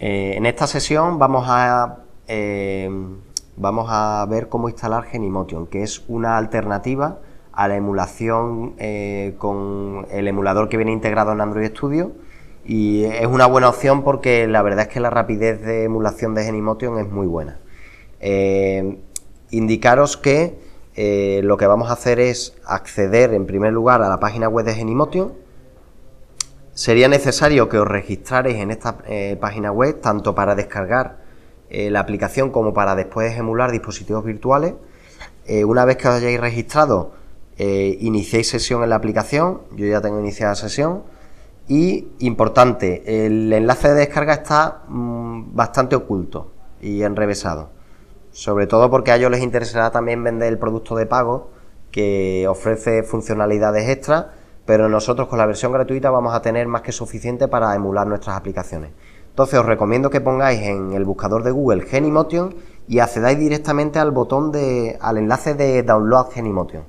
Eh, en esta sesión vamos a, eh, vamos a ver cómo instalar Genimotion, que es una alternativa a la emulación eh, con el emulador que viene integrado en Android Studio y es una buena opción porque la verdad es que la rapidez de emulación de Genimotion es muy buena. indicaros que lo que vamos a hacer es acceder en primer lugar a la página web de Genimotion. Sería necesario que os registraréis en esta eh, página web tanto para descargar eh, la aplicación como para después emular dispositivos virtuales. Eh, una vez que os hayáis registrado, iniciéis sesión en la aplicación. Yo ya tengo iniciada sesión. Y importante, el enlace de descarga está mm, bastante oculto y enrevesado. Sobre todo porque a ellos les interesará también vender el producto de pago que ofrece funcionalidades extras pero nosotros con la versión gratuita vamos a tener más que suficiente para emular nuestras aplicaciones. Entonces os recomiendo que pongáis en el buscador de Google Genymotion y accedáis directamente al botón de, al enlace de Download Genymotion.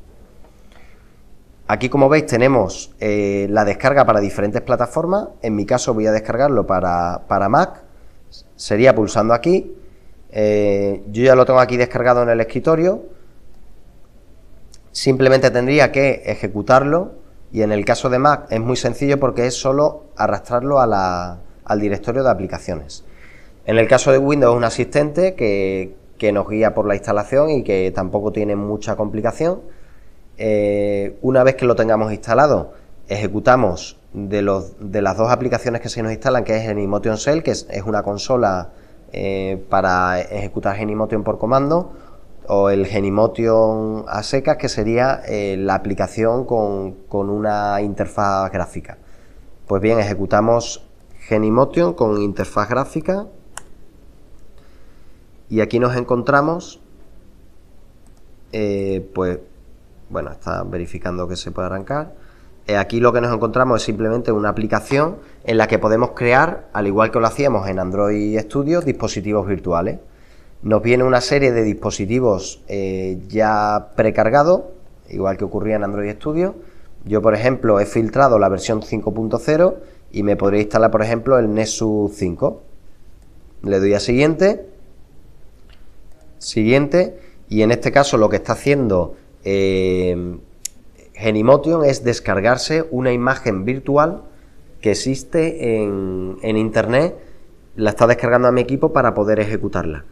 Aquí como veis tenemos eh, la descarga para diferentes plataformas, en mi caso voy a descargarlo para, Mac, sería pulsando aquí, eh, yo ya lo tengo aquí descargado en el escritorio, simplemente tendría que ejecutarlo y en el caso de Mac es muy sencillo porque es solo arrastrarlo al directorio de aplicaciones. En el caso de Windows es un asistente que, nos guía por la instalación y que tampoco tiene mucha complicación. Eh, una vez que lo tengamos instalado, ejecutamos de, las dos aplicaciones que se nos instalan, que es Animotion Cell, que es, una consola eh, para ejecutar Animotion por comando, o el Genimotion a secas, que sería eh, la aplicación con, una interfaz gráfica. Pues bien, ejecutamos Genimotion con interfaz gráfica y aquí nos encontramos, eh, pues, bueno, está verificando que se puede arrancar. Eh, aquí lo que nos encontramos es simplemente una aplicación en la que podemos crear, al igual que lo hacíamos en Android Studio, dispositivos virtuales. Nos viene una serie de dispositivos eh, ya precargados, igual que ocurría en Android Studio. Yo, por ejemplo, he filtrado la versión 5.0 y me podría instalar, por ejemplo, el Nexus 5. Le doy a siguiente, siguiente, y en este caso lo que está haciendo eh, Genymotion es descargarse una imagen virtual que existe en Internet, la está descargando a mi equipo para poder ejecutarla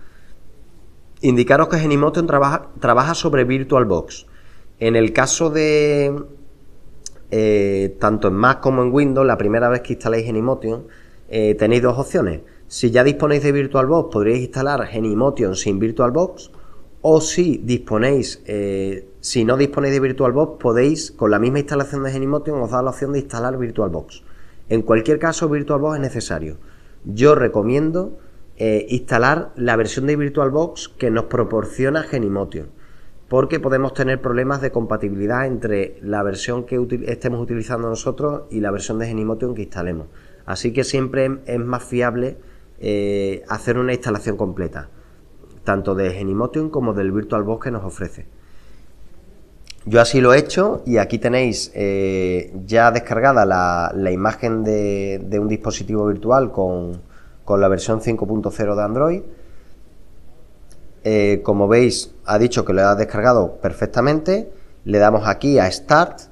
indicaros que Genymotion trabaja, sobre VirtualBox. En el caso de eh, tanto en Mac como en Windows, la primera vez que instaléis Genymotion, eh, tenéis dos opciones. Si ya disponéis de VirtualBox, podréis instalar Genymotion sin VirtualBox. O si disponéis, eh, si no disponéis de VirtualBox, podéis, con la misma instalación de Genymotion, os da la opción de instalar VirtualBox. En cualquier caso, VirtualBox es necesario. Yo recomiendo eh, instalar la versión de VirtualBox que nos proporciona Genimotion, porque podemos tener problemas de compatibilidad entre la versión que estemos utilizando nosotros y la versión de Genimotion que instalemos. Así que siempre es más fiable eh, hacer una instalación completa, tanto de Genimotion como del VirtualBox que nos ofrece. Yo así lo he hecho y aquí tenéis eh, ya descargada la, imagen de un dispositivo virtual con, con la versión 5.0 de Android. Eh, como veis, ha dicho que lo ha descargado perfectamente. Le damos aquí a Start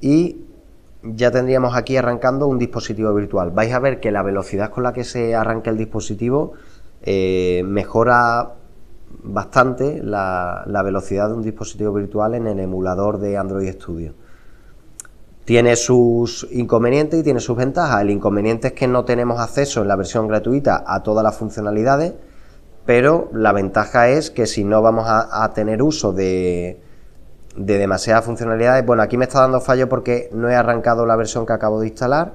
y ya tendríamos aquí arrancando un dispositivo virtual. Vais a ver que la velocidad con la que se arranca el dispositivo eh, mejora bastante la velocidad de un dispositivo virtual en el emulador de Android Studio. Tiene sus inconvenientes y tiene sus ventajas. El inconveniente es que no tenemos acceso en la versión gratuita a todas las funcionalidades, pero la ventaja es que si no vamos a, tener uso de, demasiadas funcionalidades. Bueno, aquí me está dando fallo porque no he arrancado la versión que acabo de instalar.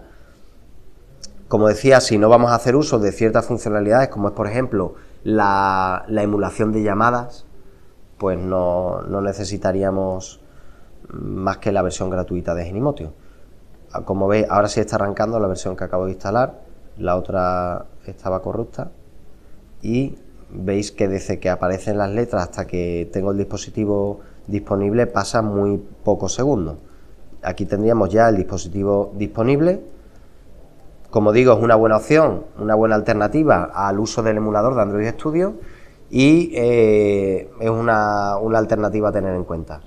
Como decía, si no vamos a hacer uso de ciertas funcionalidades, como es por ejemplo la, emulación de llamadas, pues no, no necesitaríamos más que la versión gratuita de Genimotio. Ah, como veis, ahora sí está arrancando la versión que acabo de instalar, la otra estaba corrupta y veis que desde que aparecen las letras hasta que tengo el dispositivo disponible pasa muy pocos segundos. Aquí tendríamos ya el dispositivo disponible. Como digo, es una buena opción, una buena alternativa al uso del emulador de Android Studio y eh, es una alternativa a tener en cuenta.